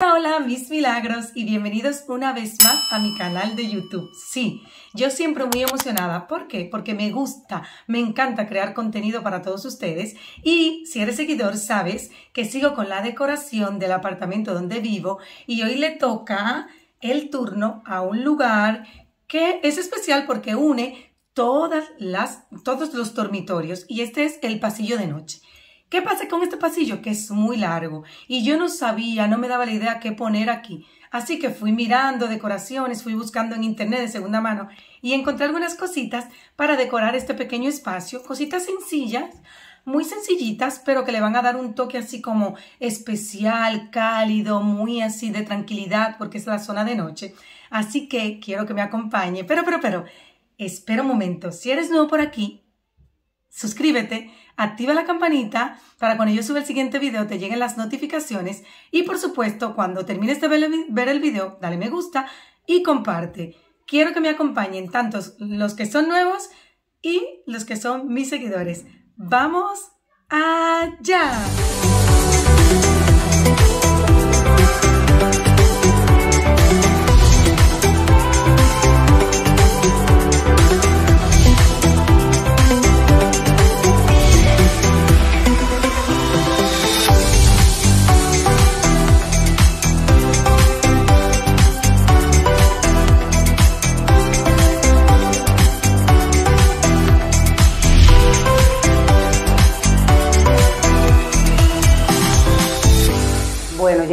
Hola mis milagros y bienvenidos una vez más a mi canal de YouTube. Sí, yo siempre muy emocionada. ¿Por qué? Porque me gusta, me encanta crear contenido para todos ustedes y si eres seguidor sabes que sigo con la decoración del apartamento donde vivo y hoy le toca el turno a un lugar que es especial porque une todas las, todos los dormitorios y este es el pasillo de noche. ¿Qué pasa con este pasillo? Que es muy largo y yo no sabía, no me daba la idea qué poner aquí. Así que fui mirando decoraciones, fui buscando en internet de segunda mano y encontré algunas cositas para decorar este pequeño espacio, cositas sencillas, muy sencillitas, pero que le van a dar un toque así como especial, cálido, muy así de tranquilidad, porque es la zona de noche. Así que quiero que me acompañe. Pero, pero, pero, espero un momento. Si eres nuevo por aquí, suscríbete activa la campanita para cuando yo suba el siguiente video te lleguen las notificaciones y por supuesto cuando termines de ver el video dale me gusta y comparte. Quiero que me acompañen tantos los que son nuevos y los que son mis seguidores. ¡Vamos allá!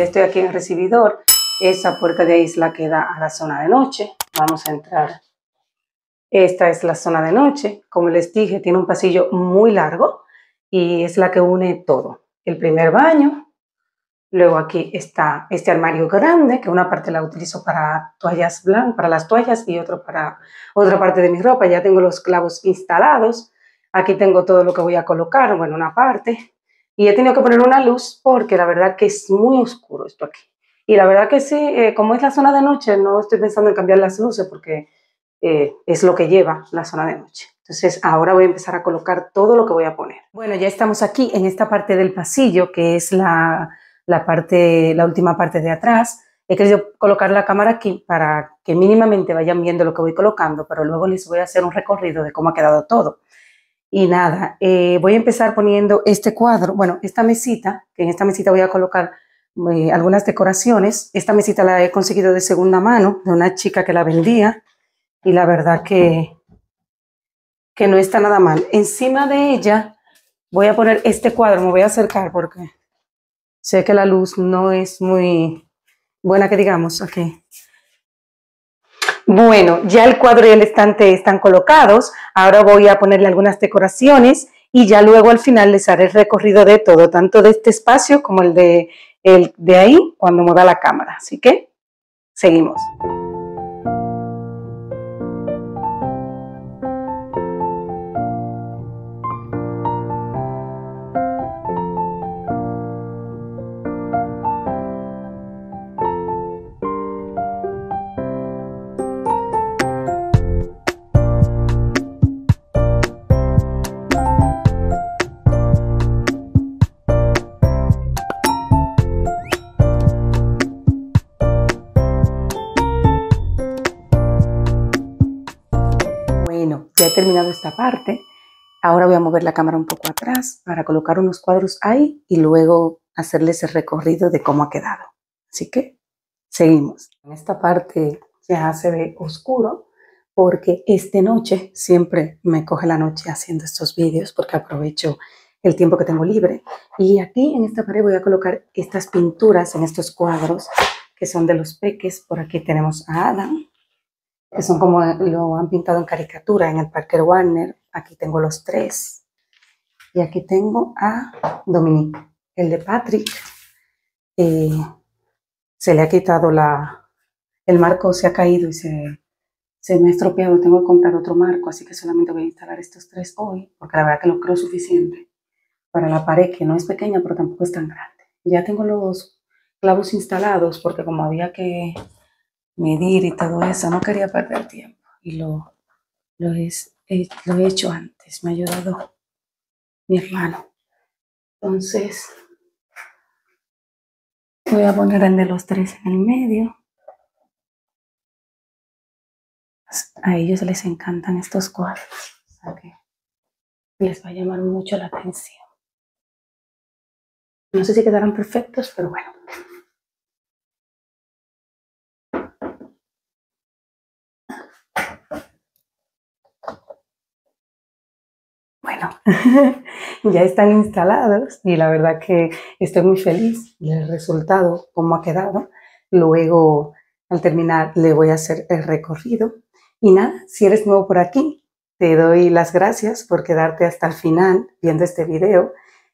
estoy aquí en el recibidor, esa puerta de ahí queda a la zona de noche. Vamos a entrar. Esta es la zona de noche. Como les dije, tiene un pasillo muy largo y es la que une todo. El primer baño, luego aquí está este armario grande, que una parte la utilizo para toallas blancas, para las toallas y otro para otra parte de mi ropa. Ya tengo los clavos instalados. Aquí tengo todo lo que voy a colocar, bueno, una parte. Y he tenido que poner una luz porque la verdad que es muy oscuro esto aquí. Y la verdad que sí, eh, como es la zona de noche, no estoy pensando en cambiar las luces porque eh, es lo que lleva la zona de noche. Entonces ahora voy a empezar a colocar todo lo que voy a poner. Bueno, ya estamos aquí en esta parte del pasillo que es la, parte, la última parte de atrás. He querido colocar la cámara aquí para que mínimamente vayan viendo lo que voy colocando, pero luego les voy a hacer un recorrido de cómo ha quedado todo. Y nada, eh, voy a empezar poniendo este cuadro, bueno, esta mesita, que en esta mesita voy a colocar eh, algunas decoraciones. Esta mesita la he conseguido de segunda mano, de una chica que la vendía, y la verdad que, que no está nada mal. Encima de ella voy a poner este cuadro, me voy a acercar porque sé que la luz no es muy buena que digamos. Okay. Bueno, ya el cuadro y el estante están colocados. Ahora voy a ponerle algunas decoraciones y ya luego al final les haré el recorrido de todo, tanto de este espacio como el de, el de ahí cuando mueva la cámara. Así que seguimos. ya he terminado esta parte. Ahora voy a mover la cámara un poco atrás para colocar unos cuadros ahí y luego hacerles el recorrido de cómo ha quedado. Así que seguimos. En esta parte ya se ve oscuro porque esta noche siempre me coge la noche haciendo estos vídeos porque aprovecho el tiempo que tengo libre. Y aquí en esta pared voy a colocar estas pinturas en estos cuadros que son de los peques. Por aquí tenemos a Adam, que son como lo han pintado en caricatura en el Parker Warner. Aquí tengo los tres. Y aquí tengo a Dominique. El de Patrick eh, se le ha quitado la... El marco se ha caído y se, se me ha estropeado. Tengo que comprar otro marco, así que solamente voy a instalar estos tres hoy, porque la verdad que lo creo suficiente para la pared, que no es pequeña, pero tampoco es tan grande. Ya tengo los clavos instalados, porque como había que medir y todo eso. No quería perder tiempo y lo, lo he hecho antes. Me ha ayudado mi hermano. Entonces, voy a poner el de los tres en el medio. A ellos les encantan estos cuadros. les va a llamar mucho la atención. No sé si quedarán perfectos, pero bueno. ya están instalados y la verdad que estoy muy feliz del resultado, cómo ha quedado. Luego, al terminar, le voy a hacer el recorrido. Y nada, si eres nuevo por aquí, te doy las gracias por quedarte hasta el final viendo este video.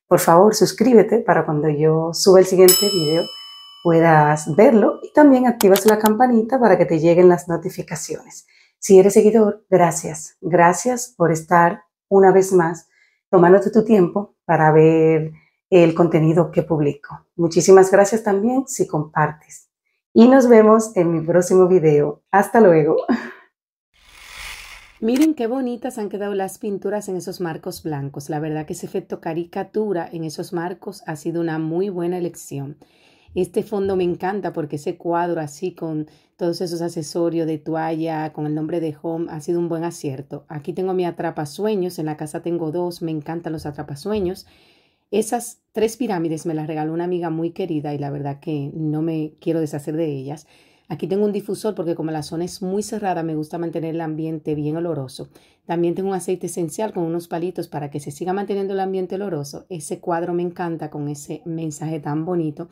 Por favor, suscríbete para cuando yo suba el siguiente video puedas verlo y también activas la campanita para que te lleguen las notificaciones. Si eres seguidor, gracias. Gracias por estar una vez más tomándote tu tiempo para ver el contenido que publico. Muchísimas gracias también si compartes. Y nos vemos en mi próximo video. Hasta luego. Miren qué bonitas han quedado las pinturas en esos marcos blancos. La verdad que ese efecto caricatura en esos marcos ha sido una muy buena elección. Este fondo me encanta porque ese cuadro así con todos esos accesorios de toalla, con el nombre de Home, ha sido un buen acierto. Aquí tengo mi atrapasueños, en la casa tengo dos, me encantan los atrapasueños. Esas tres pirámides me las regaló una amiga muy querida y la verdad que no me quiero deshacer de ellas. Aquí tengo un difusor porque como la zona es muy cerrada me gusta mantener el ambiente bien oloroso. También tengo un aceite esencial con unos palitos para que se siga manteniendo el ambiente oloroso. Ese cuadro me encanta con ese mensaje tan bonito.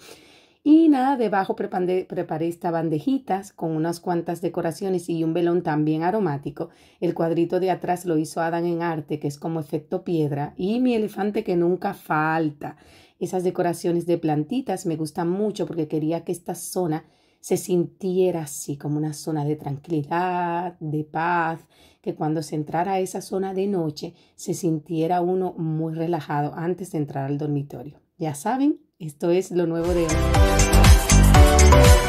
Y nada, debajo preparé, esta bandejitas con unas cuantas decoraciones y un velón también aromático. El cuadrito de atrás lo hizo Adán en arte, que es como efecto piedra. Y mi elefante que nunca falta. Esas decoraciones de plantitas me gustan mucho porque quería que esta zona se sintiera así, como una zona de tranquilidad, de paz, que cuando se entrara a esa zona de noche se sintiera uno muy relajado antes de entrar al dormitorio. Ya saben, esto es lo nuevo de hoy.